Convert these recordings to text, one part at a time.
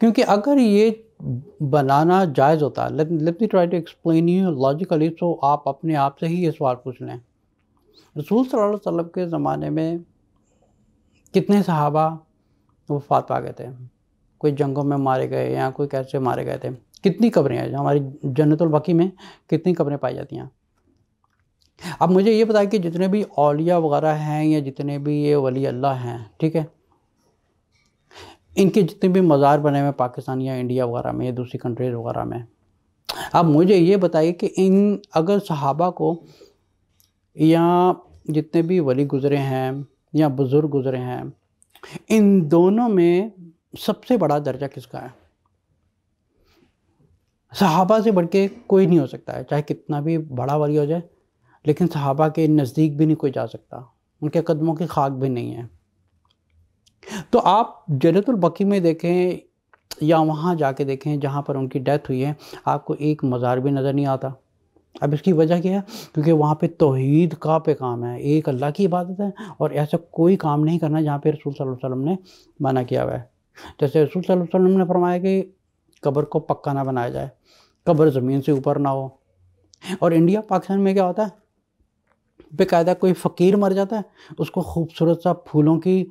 क्योंकि अगर ये बनाना जायज़ होता let me try to explain you logically तो आप अपने आप से ही ये सवाल पूछ लें रसूल सल्लल्लाहु अलैहि वसल्लम के ज़माने में कितने सहाबा वफात पा गए थे कोई जंगों में मारे गए या कोई कैसे मारे गए थे कितनी कब्रें हैं हमारी जन्नतुलबकी में कितनी कब्रें पाई जाती हैं अब मुझे ये बताया कि जितने भी अलिया वगैरह हैं या जितने भी ये वली अल्लाह हैं ठीक है इनके जितने भी मज़ार बने हुए पाकिस्तान या इंडिया वगैरह में या दूसरी कंट्रीज़ वगैरह में अब मुझे ये बताइए कि इन अगर सहाबा को या जितने भी वली गुज़रे हैं या बुज़ुर्ग गुज़रे हैं इन दोनों में सबसे बड़ा दर्जा किसका है सहाबा से बढ़ के कोई नहीं हो सकता है चाहे कितना भी बड़ा वली हो जाए लेकिन सहाबा के नज़दीक भी नहीं कोई जा सकता उनके कदमों की खाक भी नहीं है तो आप जन्नतुल बकी में देखें या वहाँ जाके देखें जहाँ पर उनकी डेथ हुई है आपको एक मज़ार भी नज़र नहीं आता अब इसकी वजह क्या है क्योंकि वहाँ पे तोहीद का पे काम है एक अल्लाह की इबादत है और ऐसा कोई काम नहीं करना जहाँ पे रसूल सल्लल्लाहु अलैहि वसल्लम ने मना किया हुआ है जैसे रसूल सल्लल्लाहु अलैहि वसल्लम ने फरमाया कि कब्र को पक्का ना बनाया जाए कब्र ज़मीन से ऊपर ना हो और इंडिया पाकिस्तान में क्या होता है बेकायदा कोई फ़कीर मर जाता है उसको खूबसूरत सा फूलों की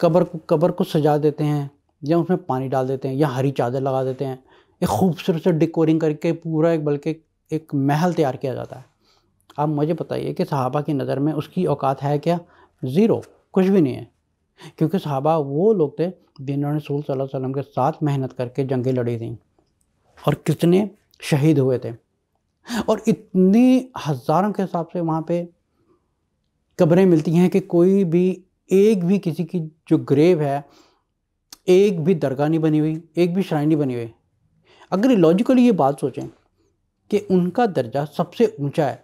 कबर को कबर को सजा देते हैं या उसमें पानी डाल देते हैं या हरी चादर लगा देते हैं एक खूबसूरत से डिकोरिंग करके पूरा एक बल्कि एक महल तैयार किया जाता है आप मुझे बताइए कि सहाबा की नज़र में उसकी औकात है क्या ज़ीरो कुछ भी नहीं है क्योंकि सहाबा वो लोग थे जिन्होंने रसूल सल्लल्लाहु अलैहि वसल्लम के साथ मेहनत करके जंगें लड़ी थी और कितने शहीद हुए थे और इतनी हज़ारों के हिसाब से वहाँ पे कब्रें मिलती हैं कि कोई भी एक भी किसी की जो ग्रेव है एक भी दरगाह नहीं बनी हुई एक भी श्राइन नहीं बनी हुई अगर लॉजिकली ये बात सोचें कि उनका दर्जा सबसे ऊंचा है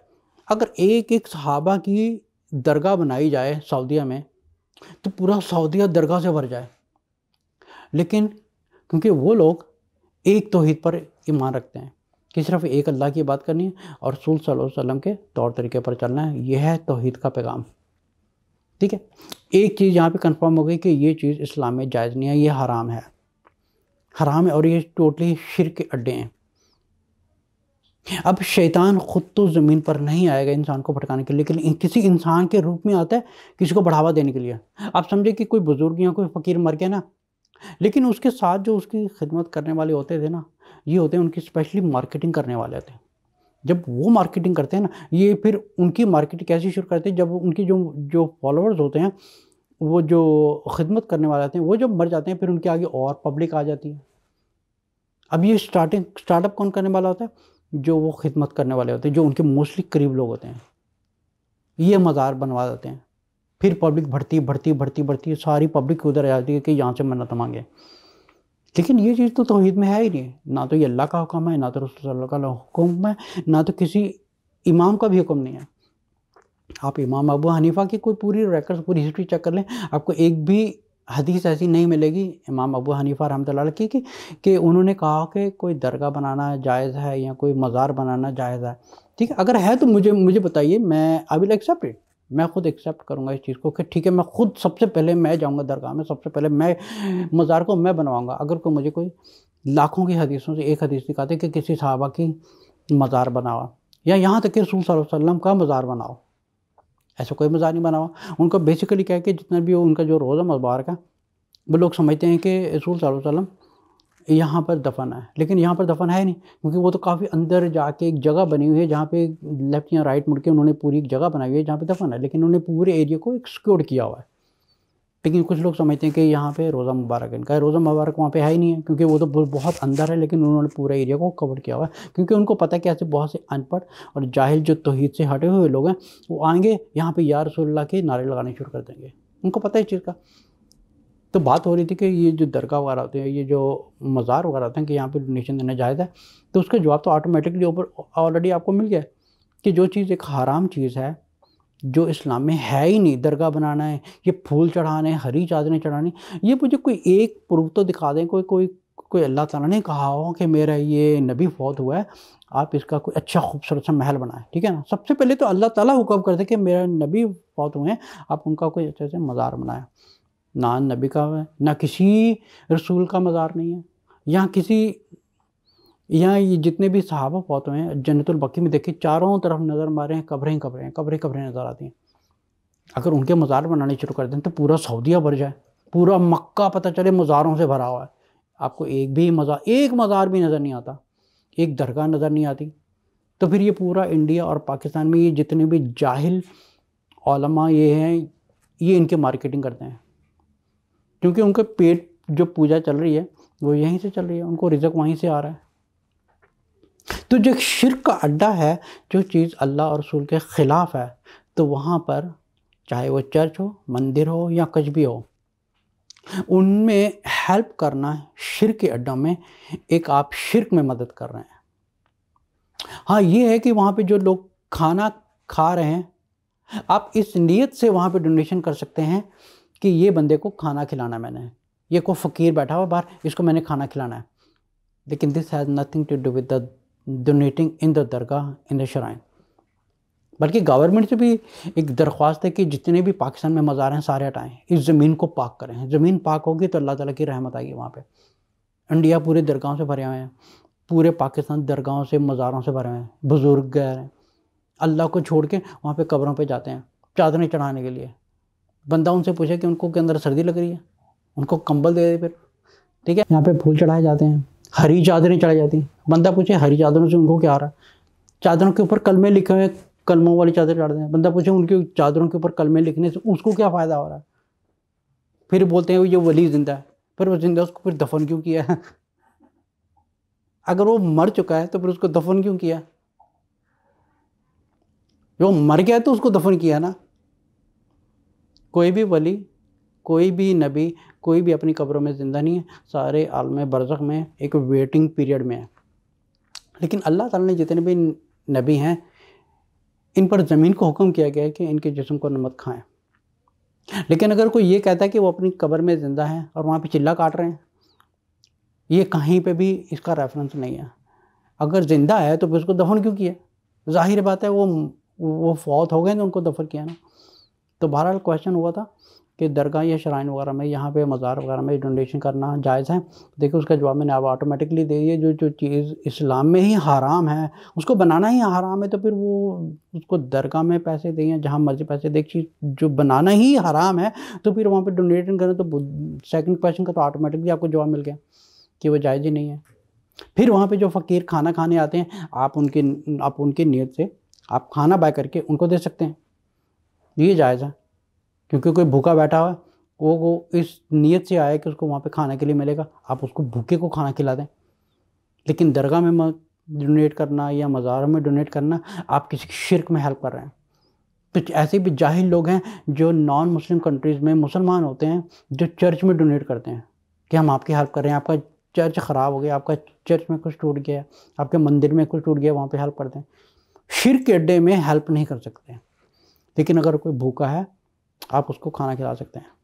अगर एक एक सहाबा की दरगाह बनाई जाए सऊदीया में तो पूरा सऊदीया दरगाह से भर जाए लेकिन क्योंकि वो लोग एक तोहद पर ईमान रखते हैं कि सिर्फ एक अल्लाह की बात करनी है और रसूल सल्लल्लाहु अलैहि वसल्लम के तौर तरीके पर चलना है यह है तोहद का पैगाम ठीक है एक चीज़ यहाँ पे कंफर्म हो गई कि ये चीज़ इस्लाम में जायज़ नहीं है ये हराम है हराम है और ये टोटली शिर के अड्डे हैं अब शैतान ख़ुद तो ज़मीन पर नहीं आएगा इंसान को भटकाने के लिए लेकिन किसी इंसान के रूप में आता है किसी को बढ़ावा देने के लिए आप समझे कि कोई बुज़ुर्ग या कोई फ़कीर मर गया ना लेकिन उसके साथ जो उसकी खिदमत करने वाले होते थे ना ये होते हैं उनकी स्पेशली मार्केटिंग करने वाले थे जब वो मार्केटिंग करते हैं ना ये फिर उनकी मार्केटिंग कैसे शुरू करते हैं जब उनकी जो जो फॉलोअर्स होते हैं वो जो खिदमत करने वाले होते हैं वो जब मर जाते हैं फिर उनके आगे और पब्लिक आ जाती है अब ये स्टार्टिंग स्टार्टअप कौन करने वाला होता है जो वो खिदमत करने वाले होते हैं जो उनके मोस्टली करीब लोग होते हैं ये मज़ार बनवा देते हैं फिर पब्लिक भरती भरती भरती बढ़ती सारी पब्लिक उधर आ जाती है कि यहाँ से मन्नत मांगे लेकिन ये चीज़ तो तोहहीद में है ही नहीं ना तो ये अल्लाह का हुक्म है ना तो रसूल का हुक्म है ना तो किसी इमाम का भी हुक्म नहीं है आप इमाम अबू हनीफा की कोई पूरी रिकॉर्ड पूरी हिस्ट्री चेक कर लें आपको एक भी हदीस ऐसी नहीं मिलेगी इमाम अबू हनीफा रहमत की कि, कि उन्होंने कहा कि कोई दरगाह बनाना जायज़ है या कोई मज़ार बनाना जायज़ है ठीक है अगर है तो मुझे मुझे बताइए मैं आई विल एक्सेप्ट इट मैं खुद एक्सेप्ट करूँगा इस चीज़ को कि ठीक है मैं खुद सबसे पहले मैं जाऊँगा दरगाह में सबसे पहले मैं मज़ार को मैं बनवाऊँगा अगर कोई मुझे कोई लाखों की हदीसों से एक हदीस दिखाते कि किसी साहबा की मज़ार बनावा या यहाँ तक कि रसूल वसल्लम का मज़ार बनाओ ऐसा कोई मज़ार नहीं बनावा उनका बेसिकली क्या है कि जितना भी हो उनका जो रोज़ा मुबारक है वो लोग समझते हैं कि रसूल वसल्लम यहाँ पर दफन है लेकिन यहाँ पर दफन है नहीं क्योंकि वो तो काफ़ी अंदर जाके एक जगह बनी हुई है जहाँ पे लेफ्ट या राइट मुड़ के उन्होंने पूरी एक जगह बनाई हुई है जहाँ पे दफन है लेकिन उन्होंने पूरे एरिया को एक सिक्योर किया हुआ है लेकिन कुछ लोग समझते हैं कि यहाँ पे रोज़ा मुबारक इनका है रोज़ा मुबारक वहाँ पे है ही नहीं है क्योंकि वो तो बहुत अंदर है लेकिन उन्होंने पूरा एरिया को कवर किया हुआ है क्योंकि उनको पता है कि ऐसे बहुत से अनपढ़ और जाहिल जो तोहहीद से हटे हुए लोग हैं वो आएंगे यहाँ पर या रसोल्ला के नारे लगाने शुरू कर देंगे उनको पता है इस चीज़ का तो बात हो रही थी कि ये जो दरगाह वगैरह होते हैं ये जो मज़ार वगैरह होते हैं कि यहाँ पर डोनेशन देना जायज़ है तो उसका जवाब तो ऑटोमेटिकली ऊपर ऑलरेडी आपको मिल गया कि जो चीज़ एक हराम चीज़ है जो इस्लाम में है ही नहीं दरगाह बनाना है ये फूल चढ़ाने हरी चादरें चढ़ानी ये मुझे कोई एक प्रूफ तो दिखा दें कोई कोई कोई अल्लाह ताला ने कहा हो कि मेरा ये नबी फौत हुआ है आप इसका कोई अच्छा खूबसूरत सा महल बनाएं ठीक है ना सबसे पहले तो अल्लाह ताला हुक्म कर दे कि मेरा नबी फौत हुए हैं आप उनका कोई अच्छे से मज़ार बनाएं ना नबी का है ना किसी रसूल का मज़ार नहीं है यहाँ किसी यहाँ ये जितने भी सहाबा फौत हुए हैं जन्नतुलबकी में देखिए चारों तरफ नज़र मारे हैं कब्रें कब्रें कब्रें कब्रें नज़र आती हैं अगर उनके मज़ार बनाने शुरू कर दें तो पूरा सऊदिया भर जाए पूरा मक्का पता चले मज़ारों से भरा हुआ है आपको एक भी मज़ार एक मज़ार भी नज़र नहीं आता एक दरगाह नज़र नहीं आती तो फिर ये पूरा इंडिया और पाकिस्तान में ये जितने भी जाहिल ये हैं ये इनके मार्केटिंग करते हैं क्योंकि उनके पेट जो पूजा चल रही है वो यहीं से चल रही है उनको रिजक वहीं से आ रहा है तो जो शिरक का अड्डा है जो चीज़ अल्लाह और रसूल के ख़िलाफ़ है तो वहाँ पर चाहे वो चर्च हो मंदिर हो या कुछ भी हो उनमें हेल्प करना शिर के अड्डों में एक आप शिरक में मदद कर रहे हैं हाँ ये है कि वहाँ पे जो लोग खाना खा रहे हैं आप इस नीयत से वहाँ पे डोनेशन कर सकते हैं कि ये बंदे को खाना खिलाना मैंने ये को फ़कीर बैठा हुआ बाहर इसको मैंने खाना खिलाना है लेकिन this has nothing to do with the donating in the dargah in the shrine बल्कि गवर्नमेंट से भी एक दरख्वास्त है कि जितने भी पाकिस्तान में मज़ार हैं सारे हटाएं इस ज़मीन को पाक करें ज़मीन पाक होगी तो अल्लाह ताला की रहमत आएगी वहाँ पे इंडिया पूरे दरगाहों से भरे हुए हैं पूरे पाकिस्तान दरगाहों से मज़ारों से भरे हुए हैं बुज़ुर्ग गए हैं अल्लाह को छोड़ के वहाँ पर कब्रों पर जाते हैं चादरें चढ़ाने के लिए बंदा उनसे पूछे कि उनको के अंदर सर्दी लग रही है उनको कंबल दे दे फिर ठीक है यहाँ पे फूल चढ़ाए जाते हैं हरी चादरें चढ़ाई जाती हैं बंदा पूछे हरी चादरों से उनको क्या आ रहा है चादरों के ऊपर कलमे लिखे हुए कलमों वाली चादर चढ़ाते हैं बंदा पूछे उनकी चादरों के ऊपर कलमे लिखने से उसको क्या फ़ायदा हो रहा है फिर बोलते हैं ये वली जिंदा है फिर वो जिंदा उसको फिर दफन क्यों किया है अगर वो मर चुका है तो फिर उसको दफन क्यों किया जो मर गया तो उसको दफन किया ना कोई भी वली कोई भी नबी कोई भी अपनी कब्रों में ज़िंदा नहीं है सारे आलम बरसक में एक वेटिंग पीरियड में है लेकिन अल्लाह ताला ने जितने भी नबी हैं इन पर ज़मीन को हुक्म किया गया है कि इनके जिसम को नमत खाएं लेकिन अगर कोई ये कहता है कि वो अपनी कब्र में ज़िंदा है और वहाँ पे चिल्ला काट रहे हैं ये कहीं पे भी इसका रेफरेंस नहीं है अगर ज़िंदा है तो फिर उसको दफन क्यों किया जाहिर बात है वो वो फौत हो गए तो उनको दफन किया ना तो बहरहाल क्वेश्चन हुआ था कि दरगाह या श्राइन वगैरह में यहाँ पे मज़ार वगैरह में डोनेशन करना जायज़ है देखिए उसका जवाब मैंने आप ऑटोमेटिकली दे दिया जो जो चीज़ इस्लाम में ही हराम है उसको बनाना ही हराम है तो फिर वो उसको दरगाह में पैसे दें या जहाँ मर्जी पैसे दे चीज़ जो बनाना ही हराम है तो फिर वहाँ पर डोनेशन करें तो सेकेंड क्वेश्चन का तो ऑटोमेटिकली आपको जवाब मिल गया कि वो जायज़ ही नहीं है फिर वहाँ पर जो फ़कीर खाना खाने आते हैं आप उनके आप उनकी नीयत से आप खाना बाय करके उनको दे सकते हैं ये जायज़ है क्योंकि कोई भूखा बैठा हुआ है वो वो इस नीयत से आया कि उसको वहाँ पे खाने के लिए मिलेगा आप उसको भूखे को खाना खिला दें लेकिन दरगाह में डोनेट करना या मज़ार में डोनेट करना आप किसी शिरक में हेल्प कर रहे हैं कुछ तो ऐसे भी जाहिल लोग हैं जो नॉन मुस्लिम कंट्रीज़ में मुसलमान होते हैं जो चर्च में डोनेट करते हैं कि हम आपकी हेल्प कर रहे हैं आपका चर्च ख़राब हो गया आपका चर्च में कुछ टूट गया आपके मंदिर में कुछ टूट गया वहाँ पर हेल्प करते हैं शिर के अड्डे में हेल्प नहीं कर सकते लेकिन अगर कोई भूखा है आप उसको खाना खिला सकते हैं